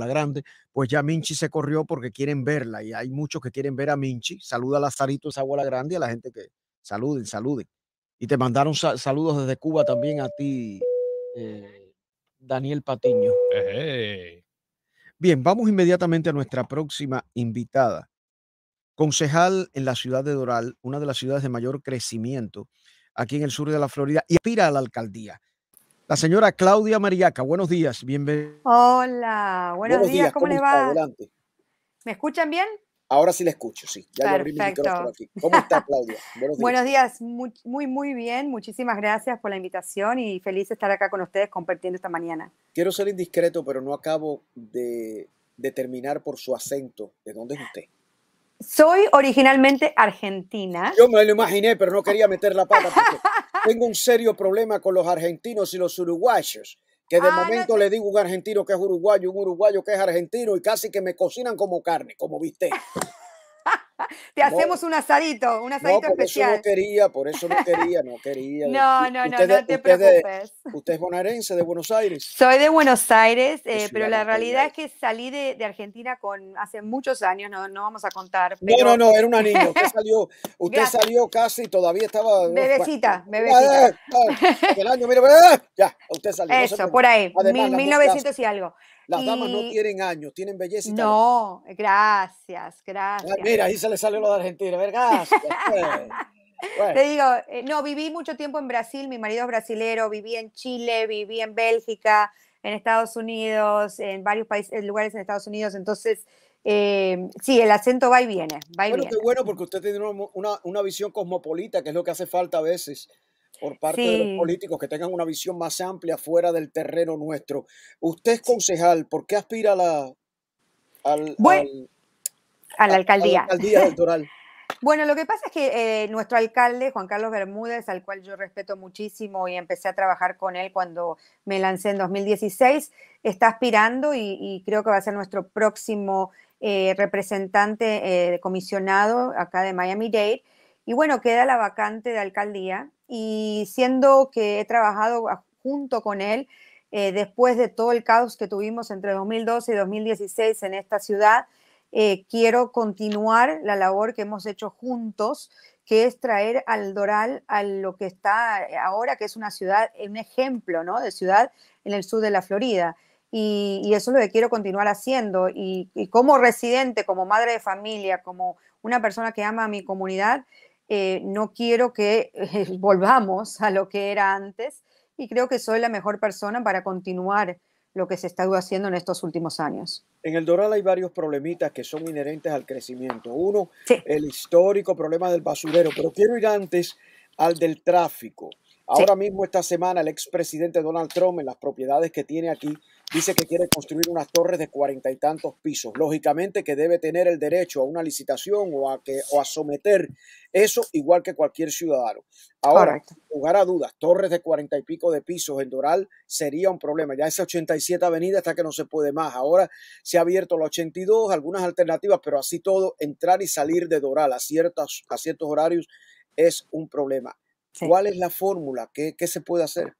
la Grande, pues ya Minchi se corrió porque quieren verla y hay muchos que quieren ver a Minchi. Saluda a Lazarito, esa bola grande, y a la gente que saluden, saluden. Y te mandaron saludos desde Cuba también a ti, eh, Daniel Patiño. Bien, vamos inmediatamente a nuestra próxima invitada. Concejal en la ciudad de Doral, una de las ciudades de mayor crecimiento aquí en el sur de la Florida, y aspira a la alcaldía la señora Claudia Mariaca. Buenos días, bienvenida. Hola, buenos, días, ¿cómo, le va? Adelante. ¿Me escuchan bien? Ahora sí la escucho, sí. Ya Perfecto. aquí. ¿Cómo está, Claudia? Buenos días. muy, muy, bien. Muchísimas gracias por la invitación y feliz de estar acá con ustedes compartiendo esta mañana. Quiero ser indiscreto, pero no acabo de determinar por su acento de dónde es usted. Soy originalmente argentina. Yo me lo imaginé, pero no quería meter la pata tengo un serio problema con los argentinos y los uruguayos. Que de ah, momento le digo un argentino que es uruguayo, un uruguayo que es argentino y casi que me cocinan como carne, como viste. Te hacemos un asadito, un asadito no, por especial. Eso no quería, por eso no quería, no quería. no, no, no, no te preocupes. usted es bonaerense de Buenos Aires. Soy de Buenos Aires, eh, pero la realidad es que salí de, Argentina con hace muchos años, no, no vamos a contar. No, no, no, era una niña. Usted salió, usted salió casi todavía estaba. Eh, bebecita, bebecita. Eh, el año, mira, ya, usted salió. Eso, por ahí, mil, 1900 y algo. Las damas no eh, tienen años, tienen belleza. Y no, gracias, ah, gracias. mira, ahí se le sale lo de Argentina, vergas. Te digo, eh, no, viví mucho tiempo en Brasil, mi marido es brasilero, viví en Chile, viví en Bélgica, en Estados Unidos, en varios países, lugares en Estados Unidos, entonces, eh, sí, el acento va y viene, va y bueno, Qué bueno, porque usted tiene una, una, una, visión cosmopolita, que es lo que hace falta a veces por parte de los políticos que tengan una visión más amplia fuera del terreno nuestro. Usted es concejal, ¿por qué aspira a la, al, alcaldía? Bueno, lo que pasa es que eh, nuestro alcalde, Juan Carlos Bermúdez, al cual yo respeto muchísimo y empecé a trabajar con él cuando me lancé en 2016, está aspirando y, creo que va a ser nuestro próximo eh, representante eh, comisionado acá de Miami Dade. Y bueno, queda la vacante de alcaldía y siendo que he trabajado junto con él eh, después de todo el caos que tuvimos entre 2012 y 2016 en esta ciudad, eh, quiero continuar la labor que hemos hecho juntos, que es traer al Doral a lo que está eh, ahora, que es una ciudad, un ejemplo ¿no? de ciudad en el sur de la Florida. Y, eso es lo que quiero continuar haciendo. Y, y como residente, como madre de familia, como una persona que ama a mi comunidad, eh, no quiero que eh, volvamos a lo que era antes y creo que soy la mejor persona para continuar lo que se está haciendo en estos últimos años. En el Doral hay varios problemitas que son inherentes al crecimiento. Uno, el histórico problema del basurero, pero quiero ir antes al del tráfico. Ahora mismo, esta semana, el expresidente Donald Trump, en las propiedades que tiene aquí, Dice que quiere construir unas torres de cuarenta y tantos pisos. Lógicamente que debe tener el derecho a una licitación o a, que, someter eso igual que cualquier ciudadano. Ahora, sin lugar a dudas, torres de cuarenta y pico de pisos en Doral sería un problema. Ya esa 87 avenida está que no se puede más. Ahora se ha abierto la 82, algunas alternativas, pero así todo, entrar y salir de Doral a, ciertas, a ciertos horarios es un problema. ¿Cuál es la fórmula? ¿Qué se puede hacer?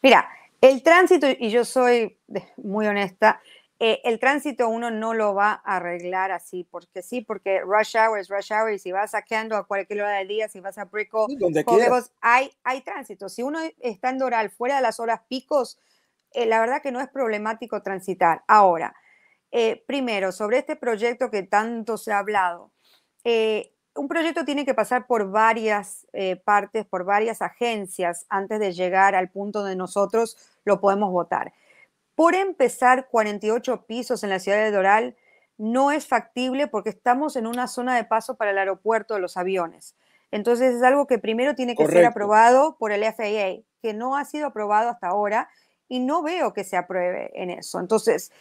Mira, el tránsito, y yo soy muy honesta, eh, el tránsito uno no lo va a arreglar así, porque sí, porque rush hour rush hour, y si vas saqueando a cualquier hora del día, si vas a Brico, hay, hay tránsito. Si uno está en Doral fuera de las horas picos, eh, la verdad que no es problemático transitar. Ahora, eh, primero, sobre este proyecto que tanto se ha hablado, eh, un proyecto tiene que pasar por varias eh, partes, por varias agencias, antes de llegar al punto donde nosotros lo podemos votar. Por empezar, 48 pisos en la ciudad de Doral no es factible porque estamos en una zona de paso para el aeropuerto de los aviones. Entonces es algo que primero tiene que ser aprobado por el FAA, que no ha sido aprobado hasta ahora y no veo que se apruebe en eso. Entonces,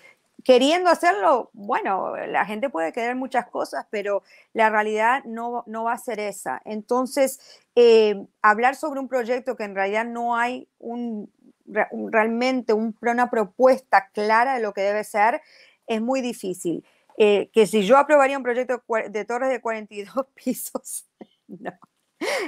queriendo hacerlo, bueno, la gente puede querer muchas cosas, pero la realidad no, va a ser esa. Entonces, eh, hablar sobre un proyecto que en realidad no hay un, realmente una propuesta clara de lo que debe ser, es muy difícil. Eh, que si yo aprobaría un proyecto de torres de 42 pisos, no.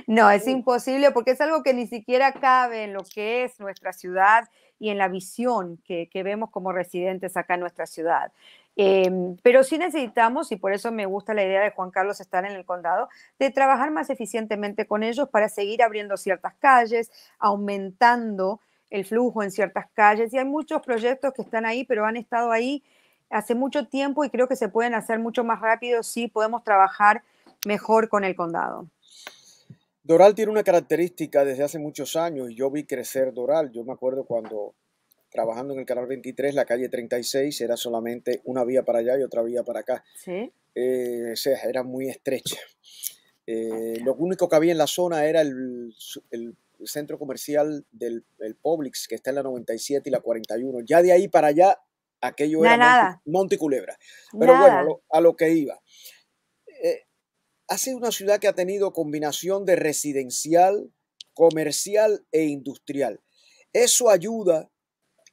No, es imposible porque es algo que ni siquiera cabe en lo que es nuestra ciudad y en la visión que, vemos como residentes acá en nuestra ciudad. Em, pero sí necesitamos, y por eso me gusta la idea de Juan Carlos estar en el condado, de trabajar más eficientemente con ellos para seguir abriendo ciertas calles, aumentando el flujo en ciertas calles. Y hay muchos proyectos que están ahí, pero han estado ahí hace mucho tiempo y creo que se pueden hacer mucho más rápido si podemos trabajar mejor con el condado. Doral tiene una característica desde hace muchos años yo vi crecer Doral. Yo me acuerdo cuando trabajando en el Canal 23, la calle 36 era solamente una vía para allá y otra vía para acá. Eh, o era muy estrecha. Eh, lo único que había en la zona era el, centro comercial del el Publix, que está en la 97 y la 41. Ya de ahí para allá, aquello era Monte, Culebra. Pero bueno, a lo que iba ha sido una ciudad que ha tenido combinación de residencial, comercial e industrial. Eso ayuda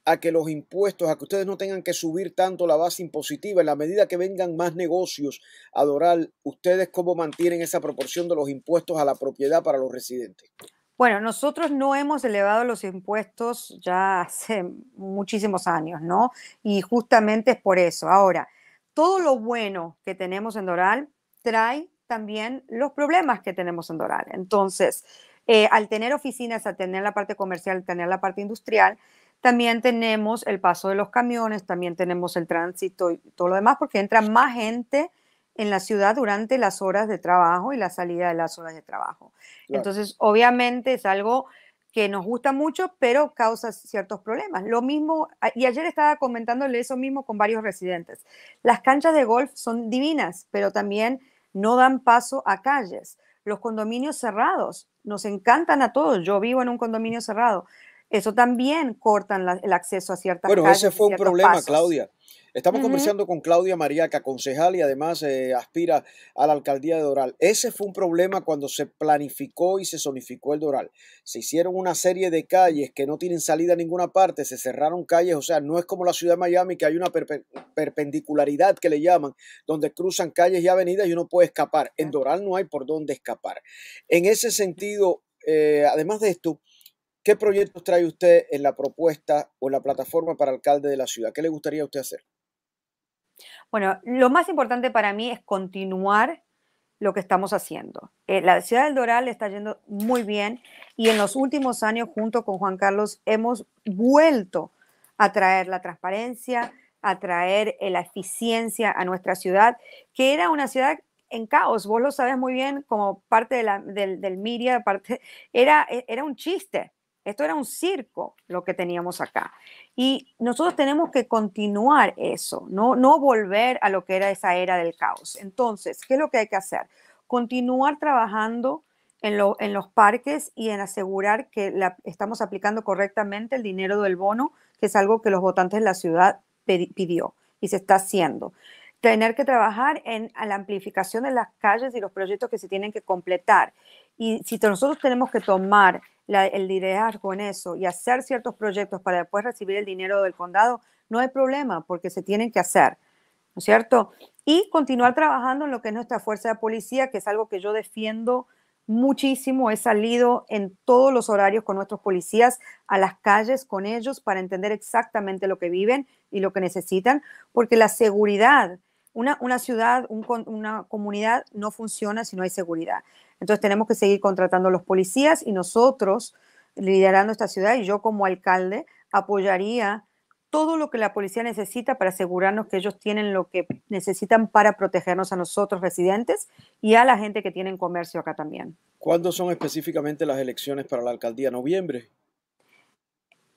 a que los impuestos, a que ustedes no tengan que subir tanto la base impositiva, en la medida que vengan más negocios a Doral, ¿ustedes cómo mantienen esa proporción de los impuestos a la propiedad para los residentes? Bueno, nosotros no hemos elevado los impuestos ya hace muchísimos años, ¿no? Y justamente es por eso. Ahora, todo lo bueno que tenemos en Doral trae también los problemas que tenemos en Doral. Entonces, eh, al tener oficinas, al tener la parte comercial, al tener la parte industrial, también tenemos el paso de los camiones, también tenemos el tránsito y todo lo demás, porque entra más gente en la ciudad durante las horas de trabajo y la salida de las horas de trabajo. Entonces, obviamente es algo que nos gusta mucho, pero causa ciertos problemas. Lo mismo, y ayer estaba comentándole eso mismo con varios residentes. Las canchas de golf son divinas, pero también no dan paso a calles. Los condominios cerrados, nos encantan a todos. Yo vivo en un condominio cerrado, eso también cortan el acceso a ciertas Bueno, ese fue un problema, Claudia. Estamos conversando con Claudia Mariaca, concejal y además eh, aspira a la alcaldía de Doral. Ese fue un problema cuando se planificó y se zonificó el Doral. Se hicieron una serie de calles que no tienen salida a ninguna parte, se cerraron calles, o sea, no es como la ciudad de Miami que hay una perpendicularidad que le llaman, donde cruzan calles y avenidas y uno puede escapar. En Doral no hay por dónde escapar. En ese sentido, eh, además de esto, ¿Qué proyectos trae usted en la propuesta o en la plataforma para alcalde de la ciudad? ¿Qué le gustaría a usted hacer? Bueno, lo más importante para mí es continuar lo que estamos haciendo. Eh, la ciudad del Doral está yendo muy bien y en los últimos años, junto con Juan Carlos, hemos vuelto a traer la transparencia, a traer eh, la eficiencia a nuestra ciudad, que era una ciudad en caos. Vos lo sabes muy bien como parte de la, del, Miria, media, parte, era, e, era un chiste. Esto era un circo lo que teníamos acá. Y nosotros tenemos que continuar eso, no, no volver a lo que era esa era del caos. Entonces, ¿qué es lo que hay que hacer? Continuar trabajando en, en los parques y en asegurar que estamos aplicando correctamente el dinero del bono, que es algo que los votantes de la ciudad pidió y se está haciendo tener que trabajar en la amplificación de las calles y los proyectos que se tienen que completar. Y si nosotros tenemos que tomar el liderazgo con eso y hacer ciertos proyectos para después recibir el dinero del condado, no hay problema porque se tienen que hacer, ¿no es cierto? Y continuar trabajando en lo que es nuestra fuerza de policía, que es algo que yo defiendo muchísimo. He salido en todos los horarios con nuestros policías a las calles con ellos para entender exactamente lo que viven y lo que necesitan, porque la seguridad, una, ciudad, una comunidad no funciona si no hay seguridad. Entonces tenemos que seguir contratando a los policías y nosotros, liderando esta ciudad y yo como alcalde, apoyaría todo lo que la policía necesita para asegurarnos que ellos tienen lo que necesitan para protegernos a nosotros residentes y a la gente que tiene comercio acá también. ¿Cuándo son específicamente las elecciones para la alcaldía? ¿Noviembre?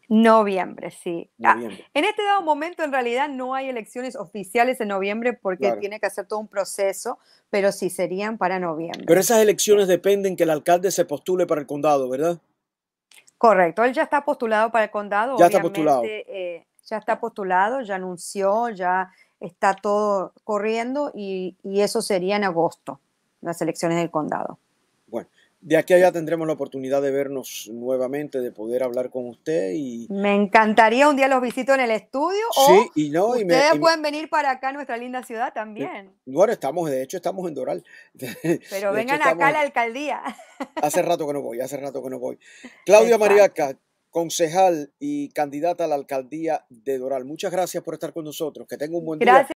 Noviembre, sí. Ah, en este dado momento, en realidad, no hay elecciones oficiales en noviembre porque tiene que hacer todo un proceso, pero sí serían para noviembre. Pero esas elecciones dependen que el alcalde se postule para el condado, ¿verdad? Correcto, él ya está postulado para el condado. Ya está postulado. Eh, ya está postulado, ya anunció, ya está todo corriendo y eso sería en agosto, las elecciones del condado. De aquí a allá tendremos la oportunidad de vernos nuevamente, de poder hablar con usted y... Me encantaría un día los visito en el estudio sí, y no, ustedes y me, pueden venir para acá a nuestra linda ciudad también. Eh, bueno, estamos, de hecho estamos en Doral. Pero vengan acá a la alcaldía. Hace rato que no voy, hace rato que no voy. Claudia Mariaca, concejal y candidata a la alcaldía de Doral. Muchas gracias por estar con nosotros. Que tenga un buen día.